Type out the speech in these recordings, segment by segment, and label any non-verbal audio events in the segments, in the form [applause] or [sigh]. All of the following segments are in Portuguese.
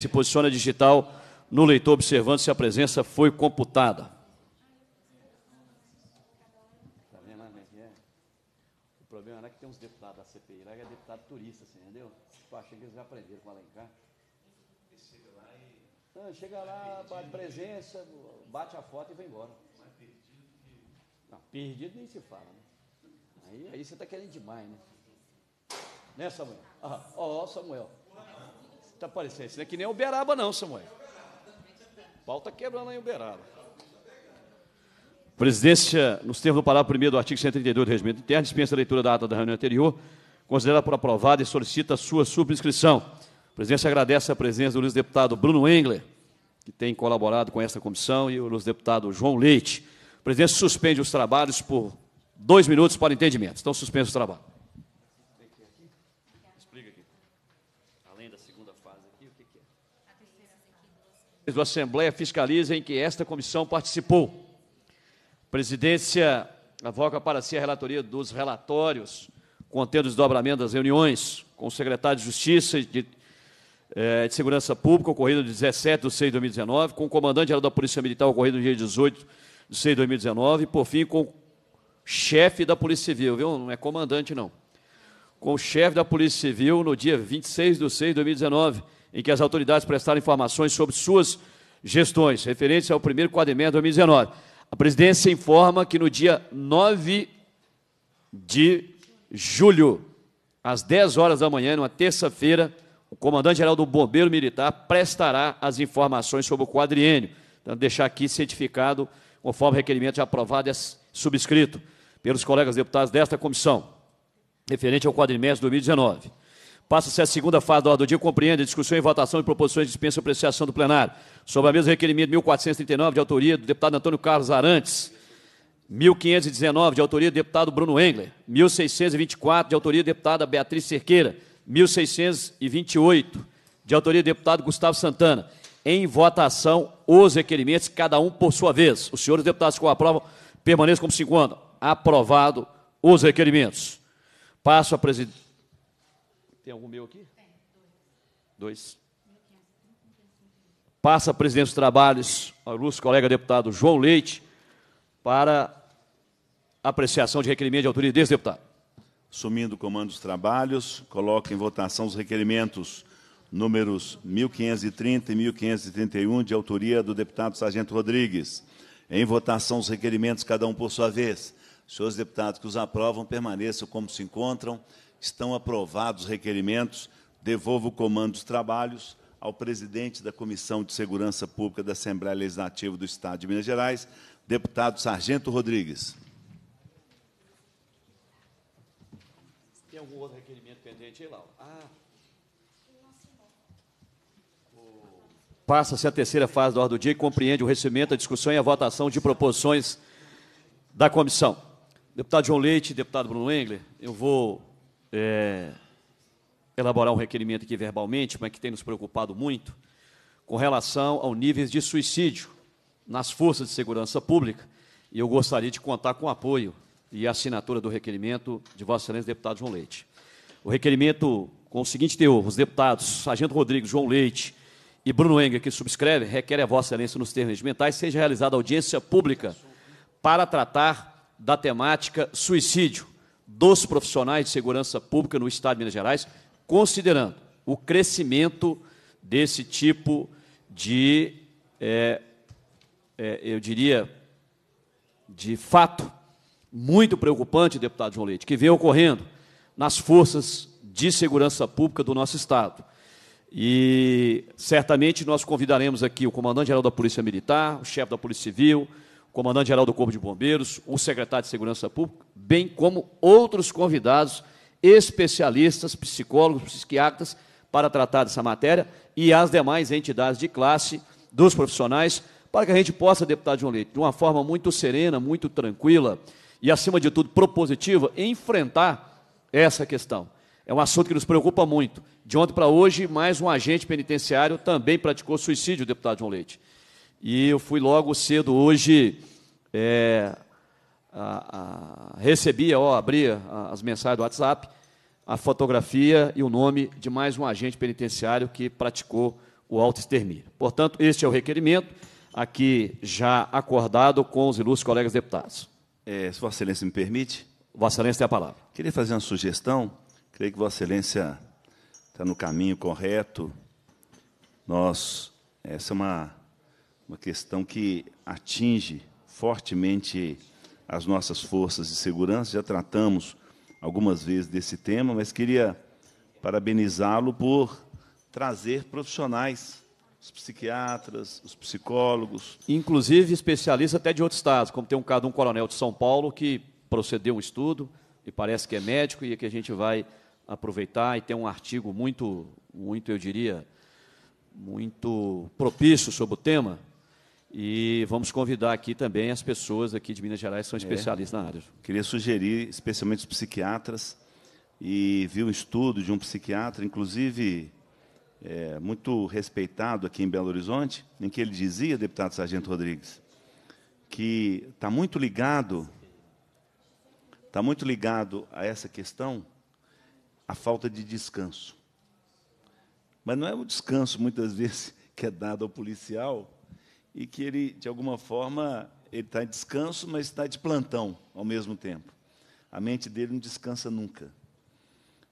se posiciona digital no leitor observando se a presença foi computada. vendo como é que é? O problema é que tem uns deputados da CPI lá é que é deputado turista, assim, entendeu? Eu tipo, achei que eles já aprenderam com o Alencar. Chega lá e. Não, chega lá, bate presença, bate a foto e vai embora. perdido Não, perdido nem se fala, né? Aí, aí você está querendo demais, né? Né, Samuel? Ah, ó, ah, oh, Samuel. Está parecendo, isso não é que nem Uberaba não, Samuel. O pau está quebrando aí Uberaba. Presidência, nos termos do parágrafo 1 do artigo 132 do Regimento Interno, dispensa a leitura da ata da reunião anterior, considera por aprovada e solicita sua subscrição. A presidência agradece a presença do Luiz-Deputado Bruno Engler, que tem colaborado com esta comissão, e o Luiz-Deputado João Leite. A presidência suspende os trabalhos por dois minutos para entendimento. Estão suspensos os trabalhos. do Assembleia fiscaliza em que esta comissão participou. presidência avoca para si a relatoria dos relatórios contendo o desdobramento das reuniões com o secretário de Justiça e de, eh, de Segurança Pública, ocorrido no 17 de 6 de 2019, com o comandante-geral da Polícia Militar, ocorrido no dia 18 de 6 de 2019, e, por fim, com o chefe da Polícia Civil, viu? Não é comandante, não. Com o chefe da Polícia Civil no dia 26 de 6 de 2019, em que as autoridades prestaram informações sobre suas gestões, referentes ao primeiro quadrimestre de 2019. A presidência informa que no dia 9 de julho, às 10 horas da manhã, numa terça-feira, o comandante-geral do Bombeiro Militar prestará as informações sobre o quadriênio. Então, deixar aqui certificado, conforme o requerimento já aprovado e subscrito pelos colegas deputados desta comissão, referente ao quadrimestre de 2019. Passa-se a segunda fase da ordem do dia, compreende a discussão e votação de proposições de dispensa e apreciação do plenário. Sobre a mesma requerimento 1439, de autoria do deputado Antônio Carlos Arantes. 1519, de autoria do deputado Bruno Engler. 1624, de autoria da deputada Beatriz Cerqueira. 1628, de autoria do deputado Gustavo Santana. Em votação, os requerimentos, cada um por sua vez. Os senhores deputados que o aprovam permaneçam como se encontram. Aprovado os requerimentos. Passo a presidente tem algum meu aqui? Tem, dois. Dois. Passa presidente presidência dos trabalhos, nosso colega deputado João Leite, para apreciação de requerimento de autoria desse deputado. Sumindo o comando dos trabalhos, coloco em votação os requerimentos números 1530 e 1531, de autoria do deputado Sargento Rodrigues. Em votação os requerimentos, cada um por sua vez. Senhores deputados que os aprovam, permaneçam como se encontram. Estão aprovados os requerimentos. Devolvo o comando dos trabalhos ao presidente da Comissão de Segurança Pública da Assembleia Legislativa do Estado de Minas Gerais, deputado Sargento Rodrigues. Tem algum outro requerimento pendente aí, Laura? Ah. Passa-se a terceira fase da ordem do dia e compreende o recebimento, a discussão e a votação de proposições da comissão. Deputado João Leite, deputado Bruno Engler, eu vou é, elaborar um requerimento aqui verbalmente, mas que tem nos preocupado muito, com relação ao níveis de suicídio nas forças de segurança pública. E eu gostaria de contar com o apoio e assinatura do requerimento de Vossa Excelência deputado João Leite. O requerimento com o seguinte teor: os deputados Sargento Rodrigues, João Leite e Bruno Enga, que subscreve, requer a Vossa Excelência nos termos regimentais seja realizada audiência pública para tratar da temática suicídio dos profissionais de segurança pública no Estado de Minas Gerais, considerando o crescimento desse tipo de, é, é, eu diria, de fato muito preocupante, deputado João Leite, que vem ocorrendo nas forças de segurança pública do nosso Estado. E certamente nós convidaremos aqui o comandante-geral da Polícia Militar, o chefe da Polícia Civil, comandante-geral do Corpo de Bombeiros, o secretário de Segurança Pública, bem como outros convidados, especialistas, psicólogos, psiquiatras, para tratar dessa matéria e as demais entidades de classe dos profissionais, para que a gente possa, deputado João Leite, de uma forma muito serena, muito tranquila e, acima de tudo, propositiva, enfrentar essa questão. É um assunto que nos preocupa muito. De ontem para hoje, mais um agente penitenciário também praticou suicídio, deputado João Leite. E eu fui logo cedo hoje, é, a, a, recebia, ó, abria as mensagens do WhatsApp, a fotografia e o nome de mais um agente penitenciário que praticou o auto-extermínio. Portanto, este é o requerimento, aqui já acordado com os ilustres colegas deputados. É, se Vossa Excelência me permite. Vossa Excelência tem a palavra. Queria fazer uma sugestão, creio que Vossa Excelência está no caminho correto. Nós, essa é uma uma questão que atinge fortemente as nossas forças de segurança. Já tratamos algumas vezes desse tema, mas queria parabenizá-lo por trazer profissionais, os psiquiatras, os psicólogos. Inclusive especialistas até de outros estados, como tem um caso de um coronel de São Paulo que procedeu um estudo e parece que é médico e é que a gente vai aproveitar e tem um artigo muito, muito, eu diria, muito propício sobre o tema, e vamos convidar aqui também as pessoas aqui de Minas Gerais que são é. especialistas é. na área. Queria sugerir, especialmente os psiquiatras, e vi um estudo de um psiquiatra, inclusive é, muito respeitado aqui em Belo Horizonte, em que ele dizia, deputado Sargento Rodrigues, que está muito ligado, está muito ligado a essa questão, a falta de descanso. Mas não é o descanso, muitas [laughs] vezes, que é dado ao policial e que ele, de alguma forma, ele está em descanso, mas está de plantão ao mesmo tempo. A mente dele não descansa nunca.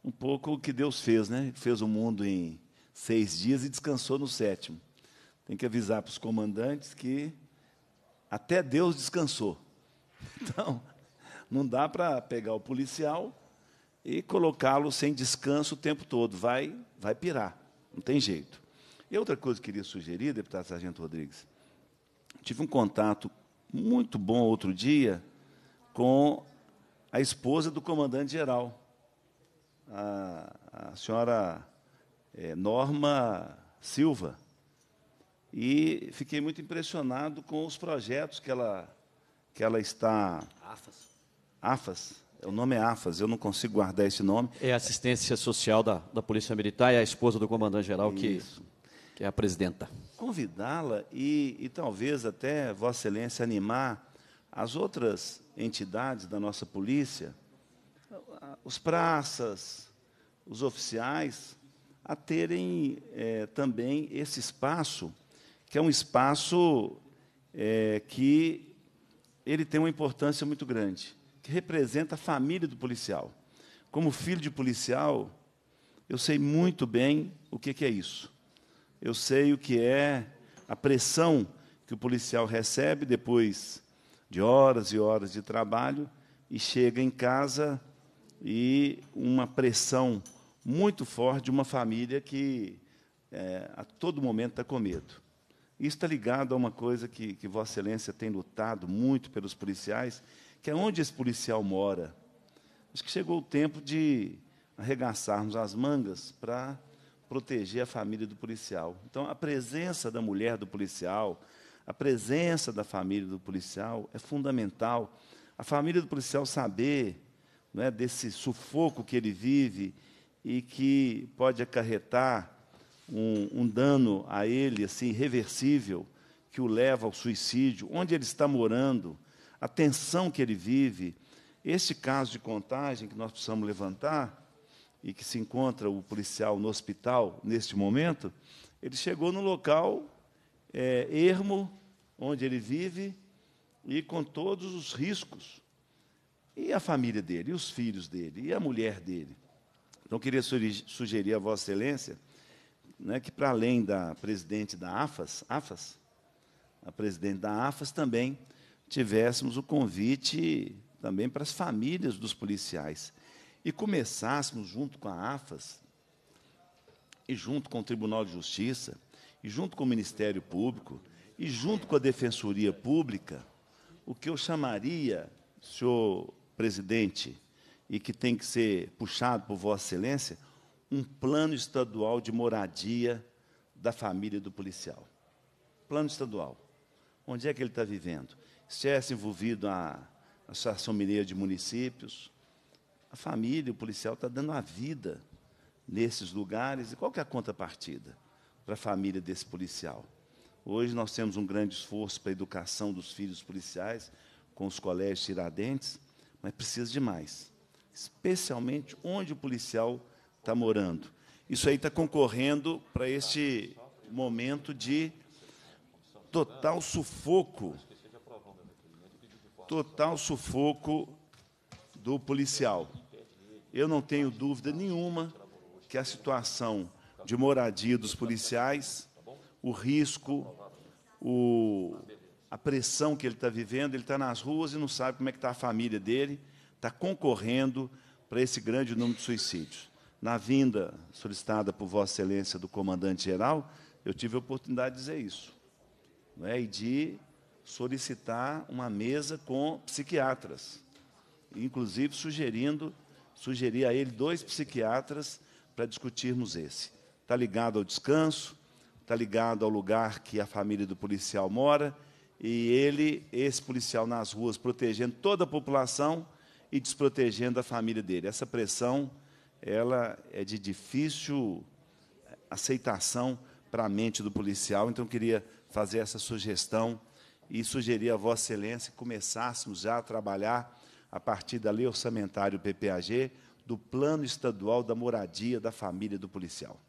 Um pouco o que Deus fez, né? Fez o mundo em seis dias e descansou no sétimo. Tem que avisar para os comandantes que até Deus descansou. [laughs] Então, não dá para pegar o policial e colocá-lo sem descanso o tempo todo. Vai, vai pirar. Não tem jeito. E outra coisa que eu queria sugerir, deputado Sargento Rodrigues, tive um contato muito bom outro dia com a esposa do comandante-geral, a, a, senhora é, Norma Silva. E fiquei muito impressionado com os projetos que ela, que ela está. AFAS. AFAS. É o nome é AFAS, eu não consigo guardar esse nome. É assistência social da, da Polícia Militar e a esposa do comandante-geral, que, que é a presidenta convidá-la e, e talvez até Vossa Excelência animar as outras entidades da nossa polícia, os praças, os oficiais, a terem é, também esse espaço, que é um espaço é, que ele tem uma importância muito grande, que representa a família do policial. Como filho de policial, eu sei muito bem o que, que é isso eu sei o que é a pressão que o policial recebe depois de horas e horas de trabalho e chega em casa e uma pressão muito forte de uma família que é, a todo momento está com medo. Isso está ligado a uma coisa que, que Vossa Excelência tem lutado muito pelos policiais, que é onde esse policial mora. Acho que chegou o tempo de arregaçarmos as mangas para proteger a família do policial. Então, a presença da mulher do policial, a presença da família do policial é fundamental. A família do policial saber não é, desse sufoco que ele vive e que pode acarretar um, um dano a ele assim irreversível que o leva ao suicídio, onde ele está morando, a tensão que ele vive. Esse caso de contagem que nós precisamos levantar e que se encontra o policial no hospital neste momento, ele chegou no local é, ermo onde ele vive e com todos os riscos. E a família dele, e os filhos dele, e a mulher dele. Então, queria sugerir a Vossa Excelência né, que, para além da presidente da AFAS, AFAS, a presidente da AFAS também, tivéssemos o convite também para as famílias dos policiais e começássemos, junto com a AFAS, e junto com o Tribunal de Justiça, e junto com o Ministério Público, e junto com a Defensoria Pública, o que eu chamaria, senhor presidente, e que tem que ser puxado por Vossa Excelência, um plano estadual de moradia da família do policial. Plano estadual. Onde é que ele está vivendo? Se é envolvido a Associação Mineira de Municípios, a família, o policial está dando a vida nesses lugares. E qual que é a contrapartida para a família desse policial? Hoje nós temos um grande esforço para a educação dos filhos policiais com os colégios Tiradentes, mas precisa de mais, especialmente onde o policial está morando. Isso aí está concorrendo para este momento de total sufoco, total sufoco do policial. Eu não tenho dúvida nenhuma que a situação de moradia dos policiais, o risco, o, a pressão que ele está vivendo, ele está nas ruas e não sabe como é que está a família dele, está concorrendo para esse grande número de suicídios. Na vinda solicitada por Vossa Excelência do comandante-geral, eu tive a oportunidade de dizer isso. é? E de solicitar uma mesa com psiquiatras, inclusive sugerindo sugeri a ele dois psiquiatras para discutirmos esse. Está ligado ao descanso, está ligado ao lugar que a família do policial mora, e ele, esse policial nas ruas, protegendo toda a população e desprotegendo a família dele. Essa pressão, ela é de difícil aceitação para a mente do policial, então queria fazer essa sugestão e sugerir a Vossa Excelência que começássemos já a trabalhar a partir da lei é orçamentária PPAG, do Plano Estadual da Moradia da Família do Policial.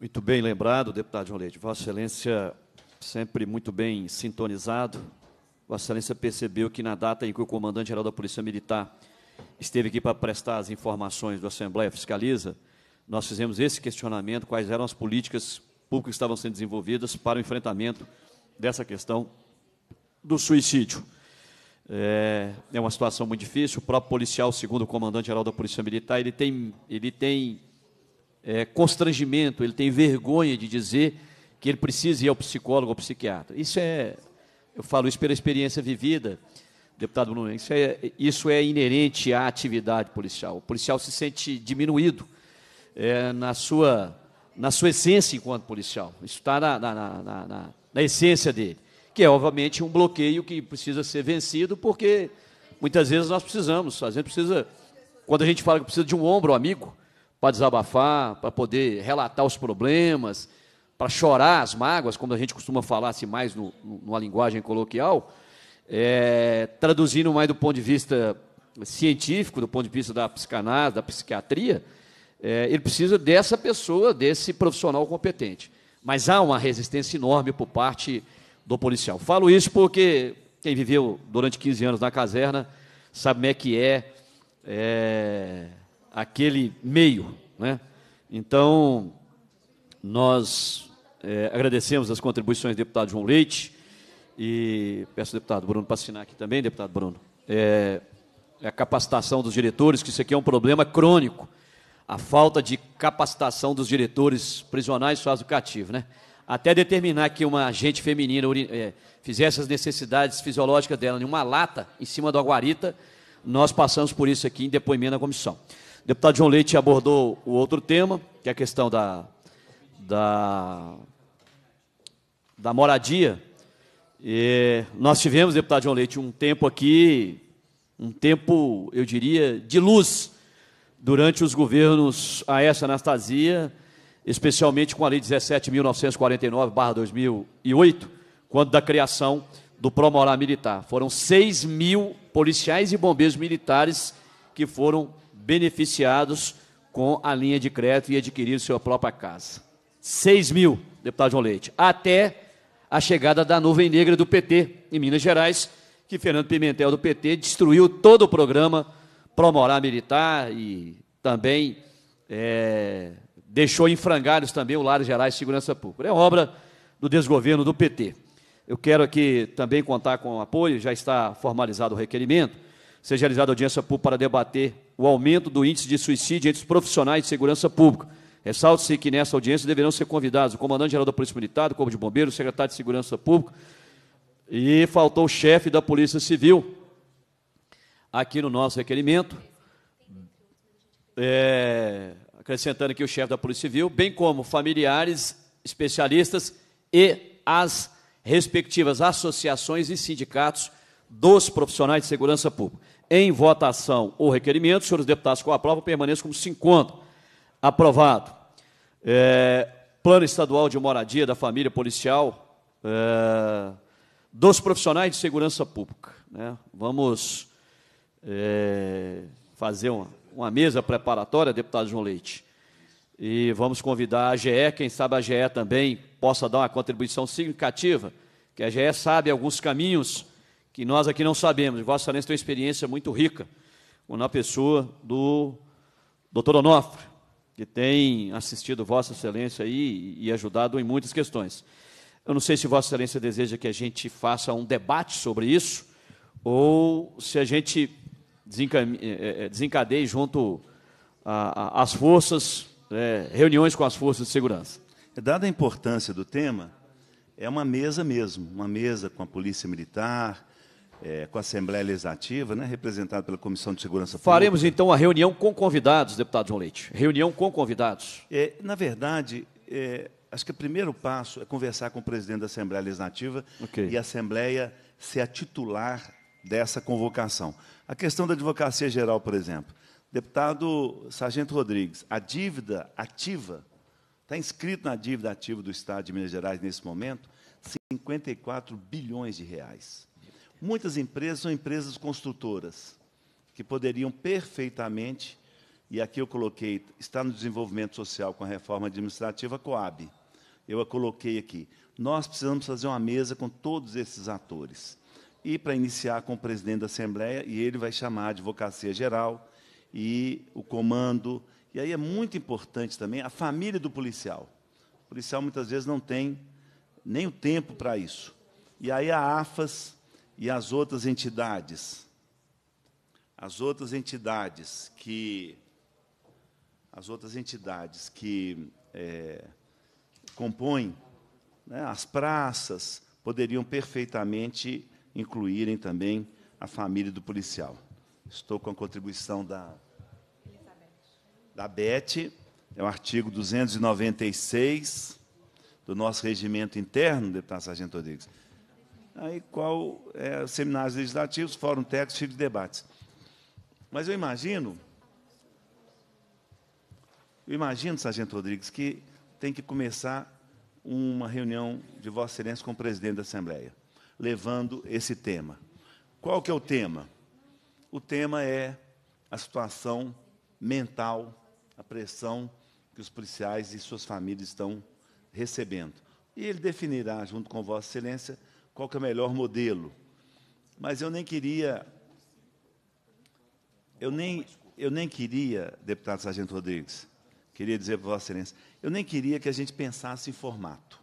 Muito bem lembrado, deputado João Leite. Vossa Excelência, sempre muito bem sintonizado. Vossa Excelência percebeu que na data em que o comandante-geral da Polícia Militar esteve aqui para prestar as informações do Assembleia Fiscaliza, nós fizemos esse questionamento, quais eram as políticas públicas que estavam sendo desenvolvidas para o enfrentamento dessa questão do suicídio. É, é uma situação muito difícil. O próprio policial, segundo o comandante-geral da Polícia Militar, ele tem, ele tem é, constrangimento, ele tem vergonha de dizer que ele precisa ir ao psicólogo, ao psiquiatra. Isso é, eu falo isso pela experiência vivida, deputado Bruno, isso é, isso é inerente à atividade policial. O policial se sente diminuído é, na, sua, na sua essência enquanto policial. Isso está na, na, na, na, na essência dele que é, obviamente, um bloqueio que precisa ser vencido, porque muitas vezes nós precisamos, a gente precisa, quando a gente fala que precisa de um ombro um amigo, para desabafar, para poder relatar os problemas, para chorar as mágoas, como a gente costuma falar assim, mais no, numa linguagem coloquial, é, traduzindo mais do ponto de vista científico, do ponto de vista da psicanálise, da psiquiatria, é, ele precisa dessa pessoa, desse profissional competente. Mas há uma resistência enorme por parte do policial. Falo isso porque quem viveu durante 15 anos na caserna sabe como é que é, é aquele meio. Né? Então, nós é, agradecemos as contribuições do deputado João Leite e peço ao deputado Bruno para assinar aqui também, deputado Bruno, é, é a capacitação dos diretores, que isso aqui é um problema crônico. A falta de capacitação dos diretores prisionais faz o cativo, né? até determinar que uma agente feminina é, fizesse as necessidades fisiológicas dela em uma lata em cima da guarita, nós passamos por isso aqui em depoimento na comissão. O deputado João Leite abordou o outro tema, que é a questão da, da, da moradia. E nós tivemos, deputado João Leite, um tempo aqui, um tempo, eu diria, de luz durante os governos Aécio Anastasia especialmente com a Lei 17.949-2008, quando da criação do Promorar Militar. Foram 6 mil policiais e bombeiros militares que foram beneficiados com a linha de crédito e adquiriram sua própria casa. 6 mil, deputado João Leite, até a chegada da nuvem negra do PT em Minas Gerais, que Fernando Pimentel do PT destruiu todo o programa Promorar Militar e também é, deixou em frangalhos também o Geral Gerais Segurança Pública. É obra do desgoverno do PT. Eu quero aqui também contar com o apoio, já está formalizado o requerimento, seja realizada audiência pública para debater o aumento do índice de suicídio entre os profissionais de segurança pública. Ressalte-se que nessa audiência deverão ser convidados o comandante-geral da Polícia Militar, o Corpo de Bombeiros, o secretário de Segurança Pública e faltou o chefe da Polícia Civil aqui no nosso requerimento. É, acrescentando que o chefe da Polícia Civil, bem como familiares, especialistas e as respectivas associações e sindicatos dos profissionais de segurança pública. Em votação o requerimento, senhores deputados, com a prova, permaneçam como se encontram. Aprovado. É, plano estadual de moradia da família policial é, dos profissionais de segurança pública. Né? Vamos é, fazer uma uma mesa preparatória, deputado João Leite. E vamos convidar a GE, quem sabe a GE também possa dar uma contribuição significativa, que a GE sabe alguns caminhos que nós aqui não sabemos. Vossa Excelência tem uma experiência muito rica, na pessoa do doutor Onofre, que tem assistido Vossa Excelência aí e ajudado em muitas questões. Eu não sei se Vossa Excelência deseja que a gente faça um debate sobre isso, ou se a gente eh, eh, eh, desencadeie junto às forças, é, reuniões com as forças de segurança. Dada a importância do tema, é uma mesa mesmo, uma mesa com a Polícia Militar, é, com a Assembleia Legislativa, né, representada pela Comissão de Segurança Pública. Faremos, então, a reunião com convidados, deputado João Leite. Reunião com convidados. É, na verdade, é, acho que o primeiro passo é conversar com o presidente da Assembleia Legislativa okay. e a Assembleia ser a titular dessa convocação. A questão da advocacia geral, por exemplo. Deputado Sargento Rodrigues, a dívida ativa, está inscrito na dívida ativa do Estado de Minas Gerais nesse momento, 54 bilhões de reais. Muitas empresas são empresas construtoras, que poderiam perfeitamente, e aqui eu coloquei, está no desenvolvimento social com a reforma administrativa Coab. Eu a coloquei aqui. Nós precisamos fazer uma mesa com todos esses atores e para iniciar com o presidente da Assembleia, e ele vai chamar a Advocacia Geral e o comando. E aí é muito importante também a família do policial. O policial muitas vezes não tem nem o tempo para isso. E aí a AFAS e as outras entidades, as outras entidades que as outras entidades que é, compõem né, as praças poderiam perfeitamente incluírem também a família do policial. Estou com a contribuição da, da BET, é o artigo 296 do nosso regimento interno, deputado Sargento Rodrigues. Aí, qual é, seminários legislativos, fórum técnico, tipo de debates. Mas eu imagino, eu imagino, Sargento Rodrigues, que tem que começar uma reunião de Vossa Excelência com o presidente da Assembleia levando esse tema. Qual que é o tema? O tema é a situação mental, a pressão que os policiais e suas famílias estão recebendo. E ele definirá, junto com Vossa Excelência, qual que é o melhor modelo. Mas eu nem queria. Eu nem, eu nem queria, deputado Sargento Rodrigues, queria dizer para Vossa Excelência, eu nem queria que a gente pensasse em formato.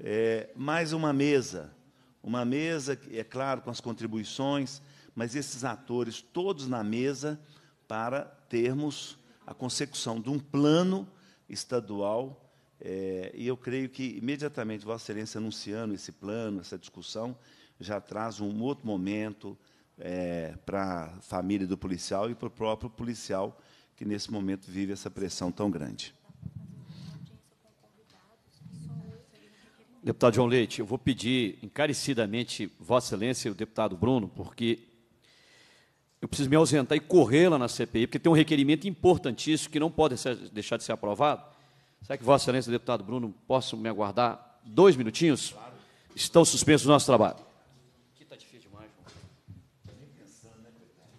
É, mais uma mesa uma mesa, é claro, com as contribuições, mas esses atores todos na mesa para termos a consecução de um plano estadual. É, e eu creio que, imediatamente, Vossa Excelência anunciando esse plano, essa discussão, já traz um outro momento é, para a família do policial e para o próprio policial que, nesse momento, vive essa pressão tão grande. Deputado João Leite, eu vou pedir encarecidamente Vossa Excelência e o deputado Bruno, porque eu preciso me ausentar e correr lá na CPI, porque tem um requerimento importantíssimo que não pode ser, deixar de ser aprovado. Será que Vossa Excelência, deputado Bruno, possam me aguardar dois minutinhos? Claro. Estão suspensos o nosso trabalho. Aqui está difícil demais,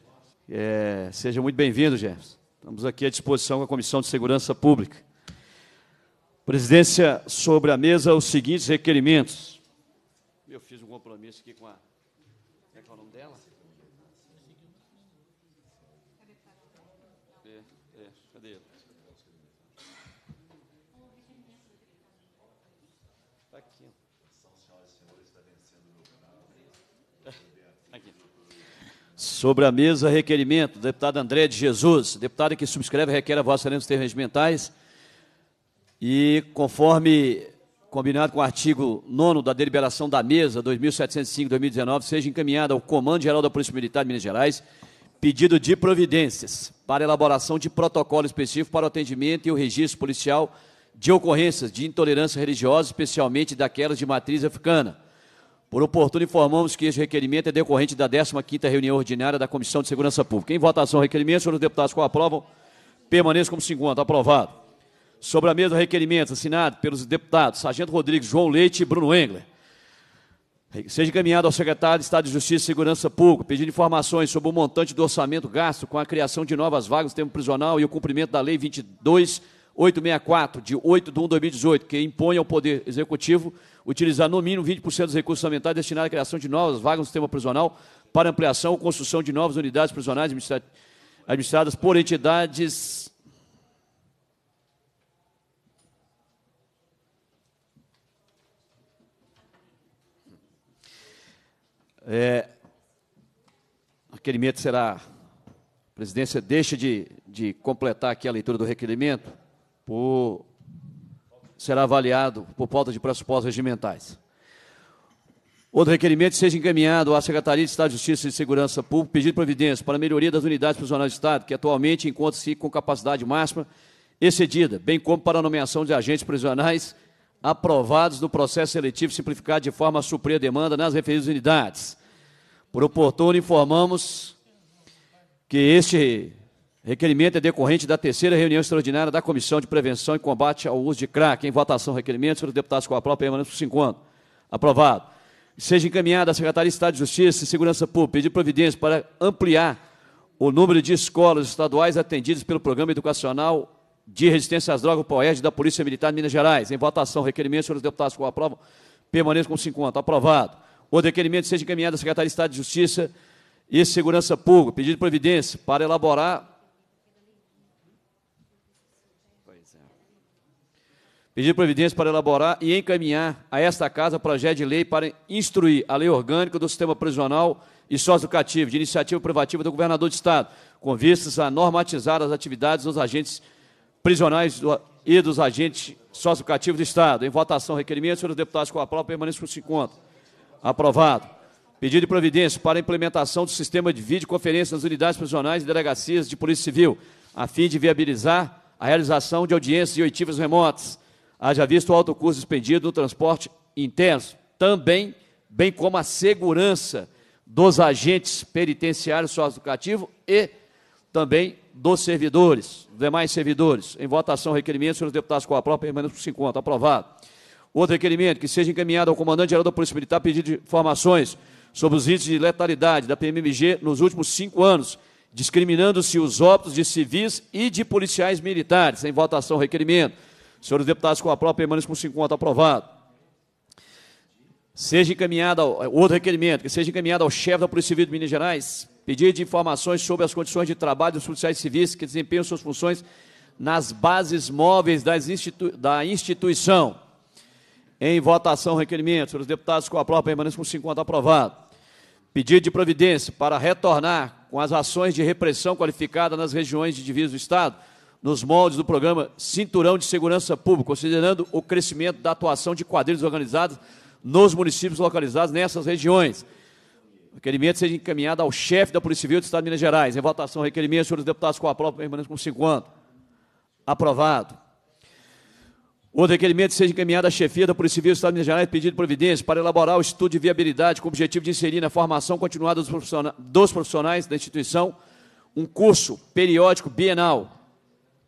João. É, seja muito bem-vindo, Gerson. Estamos aqui à disposição com a Comissão de Segurança Pública. Presidência, sobre a mesa, os seguintes requerimentos. Eu fiz um compromisso aqui com a. Como é que é o nome dela? É, é, cadê Está aqui. É, aqui. Sobre a mesa, requerimento, deputado André de Jesus, deputada que subscreve requer a vossa dos termos regimentais e conforme combinado com o artigo 9 da deliberação da mesa 2705-2019, seja encaminhada ao Comando Geral da Polícia Militar de Minas Gerais pedido de providências para elaboração de protocolo específico para o atendimento e o registro policial de ocorrências de intolerância religiosa, especialmente daquelas de matriz africana. Por oportuno, informamos que este requerimento é decorrente da 15ª reunião ordinária da Comissão de Segurança Pública. Em votação, requerimento, senhores deputados que o aprovam, permaneça como segundo. Aprovado. Sobre a mesa, requerimento assinado pelos deputados Sargento Rodrigues, João Leite e Bruno Engler. Seja encaminhado ao secretário de Estado de Justiça e Segurança Pública, pedindo informações sobre o montante do orçamento gasto com a criação de novas vagas do tempo prisional e o cumprimento da Lei 22864, de 8 de 1 de 2018, que impõe ao Poder Executivo utilizar no mínimo 20% dos recursos orçamentários destinados à criação de novas vagas no sistema prisional para ampliação ou construção de novas unidades prisionais administradas por entidades é, requerimento será, a presidência deixa de, de completar aqui a leitura do requerimento, por, será avaliado por falta de pressupostos regimentais. Outro requerimento seja encaminhado à Secretaria de Estado de Justiça e Segurança Pública, pedido de providência para a melhoria das unidades prisionais do Estado, que atualmente encontra-se com capacidade máxima excedida, bem como para a nomeação de agentes prisionais aprovados no processo seletivo simplificado de forma a suprir a demanda nas referidas unidades. Por oportuno, informamos que este requerimento é decorrente da terceira reunião extraordinária da Comissão de Prevenção e Combate ao Uso de Crack. Em votação, requerimento pelos deputados com a própria permanente por 50. Aprovado. Seja encaminhada à Secretaria de Estado de Justiça e Segurança Pública pedir providência para ampliar o número de escolas estaduais atendidas pelo Programa Educacional de Resistência às Drogas, o POED, da Polícia Militar de Minas Gerais. Em votação, requerimento pelos deputados com a prova permaneça com 50. Aprovado. O requerimento seja encaminhado à Secretaria de Estado de Justiça e Segurança Pública, pedido de providência, para elaborar. É. Pedido de providência para elaborar e encaminhar a esta Casa projeto de lei para instruir a lei orgânica do sistema prisional e sócio sócio-educativo de iniciativa privativa do governador de Estado, com vistas a normatizar as atividades dos agentes prisionais do, e dos agentes sócio sócio-educativos do Estado. Em votação, requerimento, senhores deputados com a prova, permaneçam com 50. Aprovado. Pedido de providência para a implementação do sistema de videoconferência nas unidades prisionais e delegacias de Polícia Civil, a fim de viabilizar a realização de audiências e oitivas remotas, haja visto o alto custo expendido no transporte interno, também, bem como a segurança dos agentes penitenciários socioeducativo e também dos servidores, demais servidores. Em votação, requerimento, senhores deputados, com a própria permanência por 50. Aprovado. Outro requerimento, que seja encaminhado ao comandante-geral da Polícia Militar pedido de informações sobre os índices de letalidade da PMMG nos últimos cinco anos, discriminando-se os óbitos de civis e de policiais militares. Em votação, requerimento. Senhores deputados, com a prova, permaneçam com 50 aprovado. Seja encaminhado, ao, é, outro requerimento, que seja encaminhado ao chefe da Polícia Civil de Minas Gerais, pedido de informações sobre as condições de trabalho dos policiais civis que desempenham suas funções nas bases móveis das da instituição. Em votação, requerimento. Senhores deputados, com a própria permanência com 50 aprovado. Pedido de providência para retornar com as ações de repressão qualificada nas regiões de divisa do Estado, nos moldes do programa Cinturão de Segurança Pública, considerando o crescimento da atuação de quadrilhas organizadas nos municípios localizados nessas regiões. requerimento seja encaminhado ao chefe da Polícia Civil do Estado de Minas Gerais. Em votação, requerimento, senhores deputados, com a própria permanência com 50. Aprovado. Outro requerimento seja encaminhado à chefia da Polícia Civil do Estado de Minas Gerais pedido providência para elaborar o estudo de viabilidade com o objetivo de inserir na formação continuada dos profissionais, dos profissionais da instituição um curso periódico bienal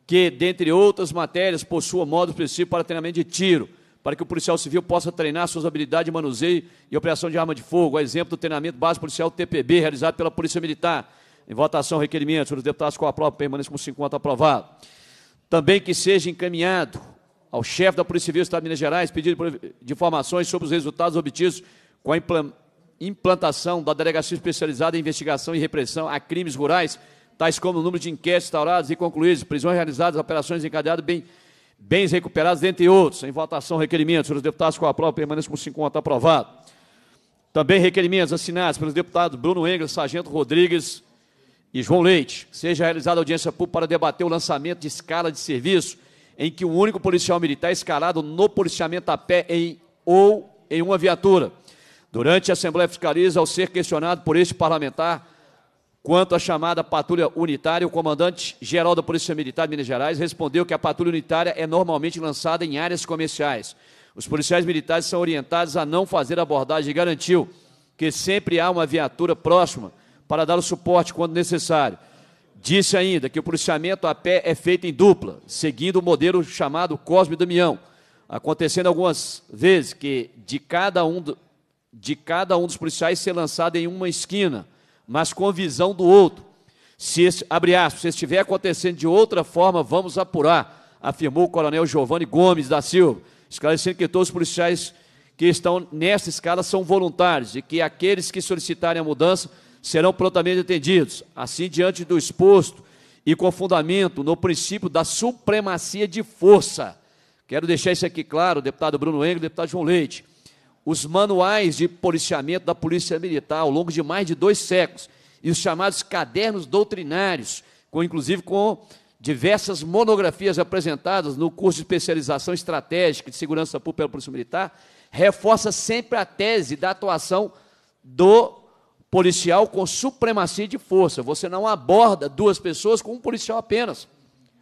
que, dentre outras matérias, possua módulo específico para treinamento de tiro, para que o policial civil possa treinar suas habilidades de manuseio e operação de arma de fogo, a exemplo do treinamento básico policial TPB realizado pela Polícia Militar. Em votação, requerimento. Os deputados com a prova permaneçam com 50 aprovado. Também que seja encaminhado ao chefe da Polícia Civil do Estado de Minas Gerais pedido de informações sobre os resultados obtidos com a implantação da Delegacia Especializada em Investigação e Repressão a Crimes Rurais, tais como o número de inquéritos instaurados e concluídos, prisões realizadas, operações encadeadas, bem, bens recuperados, dentre outros. Em votação, requerimentos. Os deputados com a prova permaneçam por 50. Aprovado. Também requerimentos assinados pelos deputados Bruno Engels, Sargento Rodrigues e João Leite. Seja realizada audiência pública para debater o lançamento de escala de serviço em que o um único policial militar é escalado no policiamento a pé em ou em uma viatura. Durante a Assembleia Fiscaliza, ao ser questionado por este parlamentar quanto à chamada patrulha unitária, o comandante-geral da Polícia Militar de Minas Gerais respondeu que a patrulha unitária é normalmente lançada em áreas comerciais. Os policiais militares são orientados a não fazer abordagem e garantiu que sempre há uma viatura próxima para dar o suporte quando necessário. Disse ainda que o policiamento a pé é feito em dupla, seguindo o modelo chamado Cosme Damião, acontecendo algumas vezes que de cada um, do, de cada um dos policiais ser lançado em uma esquina, mas com visão do outro. Se, abre aspas, se estiver acontecendo de outra forma, vamos apurar, afirmou o coronel Giovanni Gomes da Silva, esclarecendo que todos os policiais que estão nessa escala são voluntários e que aqueles que solicitarem a mudança serão prontamente atendidos. Assim, diante do exposto e com fundamento no princípio da supremacia de força. Quero deixar isso aqui claro, deputado Bruno Engel, deputado João Leite. Os manuais de policiamento da Polícia Militar ao longo de mais de dois séculos e os chamados cadernos doutrinários, com, inclusive com diversas monografias apresentadas no curso de especialização estratégica de segurança pública pela Polícia Militar, reforça sempre a tese da atuação do policial com supremacia de força. Você não aborda duas pessoas com um policial apenas.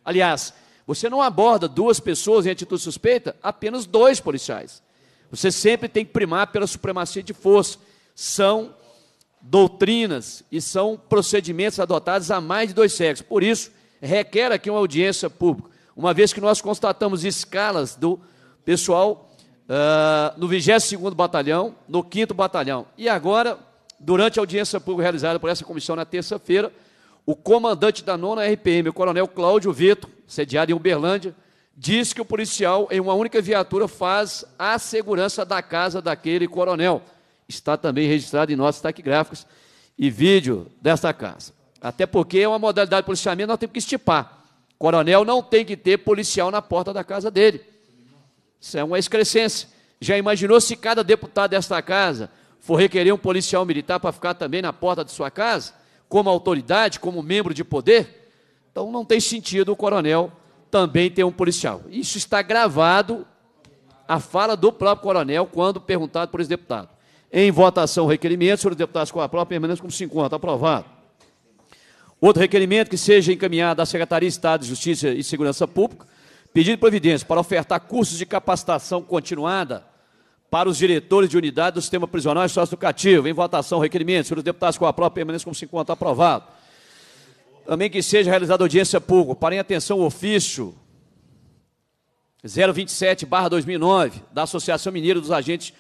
Aliás, você não aborda duas pessoas em atitude suspeita, apenas dois policiais. Você sempre tem que primar pela supremacia de força. São doutrinas e são procedimentos adotados há mais de dois séculos. Por isso, requer aqui uma audiência pública, uma vez que nós constatamos escalas do pessoal uh, no 22º Batalhão, no 5 Batalhão. E agora, Durante a audiência pública realizada por essa comissão na terça-feira, o comandante da nona RPM, o coronel Cláudio Vitor, sediado em Uberlândia, disse que o policial, em uma única viatura, faz a segurança da casa daquele coronel. Está também registrado em nossos taquigráficos e vídeo desta casa. Até porque é uma modalidade de policiamento, nós temos que estipar. Coronel não tem que ter policial na porta da casa dele. Isso é uma excrescência. Já imaginou se cada deputado desta casa for requerer um policial militar para ficar também na porta de sua casa, como autoridade, como membro de poder, então não tem sentido o coronel também ter um policial. Isso está gravado a fala do próprio coronel quando perguntado por esse deputado. Em votação, o requerimento, senhores deputados, com a prova, permanece como 50. Aprovado. Outro requerimento que seja encaminhado à Secretaria de Estado de Justiça e Segurança Pública, pedido de providência para ofertar cursos de capacitação continuada para os diretores de unidade do sistema prisional e socioeducativo. Em votação, requerimento. Se deputados com a prova permaneçam como se encontra aprovado. Também que seja realizada audiência pública. Parem atenção o ofício 027-2009 da Associação Mineira dos Agentes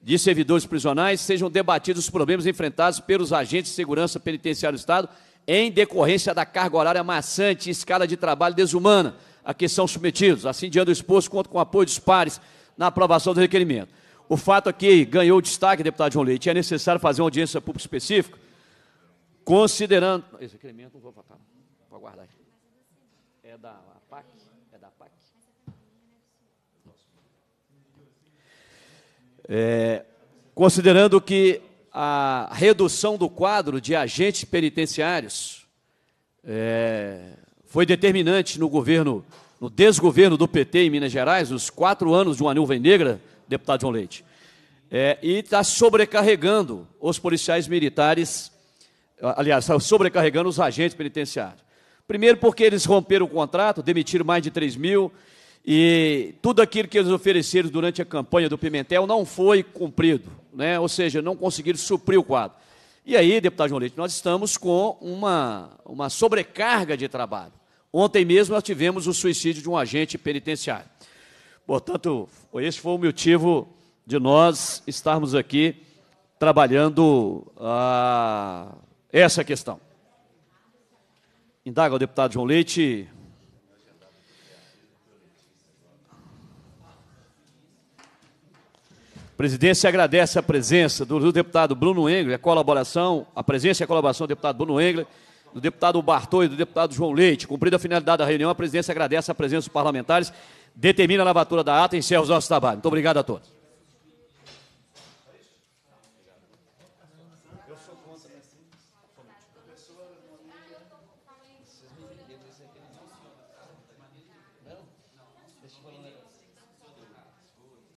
de Servidores Prisionais, sejam debatidos os problemas enfrentados pelos agentes de segurança penitenciária do Estado em decorrência da carga horária maçante e escala de trabalho desumana a que são submetidos. Assim, diante do exposto, conto com o apoio dos pares na aprovação do requerimento. O fato aqui ganhou destaque, deputado João Leite, é necessário fazer uma audiência pública específica, considerando. Esse incremento é não vou votar, vou aguardar aqui. É da PAC? É da PAC. É, considerando que a redução do quadro de agentes penitenciários é, foi determinante no governo, no desgoverno do PT em Minas Gerais, nos quatro anos de uma nuvem negra deputado João Leite. É, e está sobrecarregando os policiais militares, aliás, está sobrecarregando os agentes penitenciários. Primeiro, porque eles romperam o contrato, demitiram mais de 3 mil, e tudo aquilo que eles ofereceram durante a campanha do Pimentel não foi cumprido, né? ou seja, não conseguiram suprir o quadro. E aí, deputado João Leite, nós estamos com uma, uma sobrecarga de trabalho. Ontem mesmo nós tivemos o suicídio de um agente penitenciário. Portanto, esse foi o motivo de nós estarmos aqui trabalhando ah, essa questão. Indaga o deputado João Leite. A presidência agradece a presença do, do deputado Bruno Engler, a colaboração, a presença e a colaboração do deputado Bruno Engler, do deputado Bartô e do deputado João Leite. Cumprida a finalidade da reunião, a presidência agradece a presença dos parlamentares determina a lavatura da ata e encerra os nossos trabalhos. Muito obrigado a todos.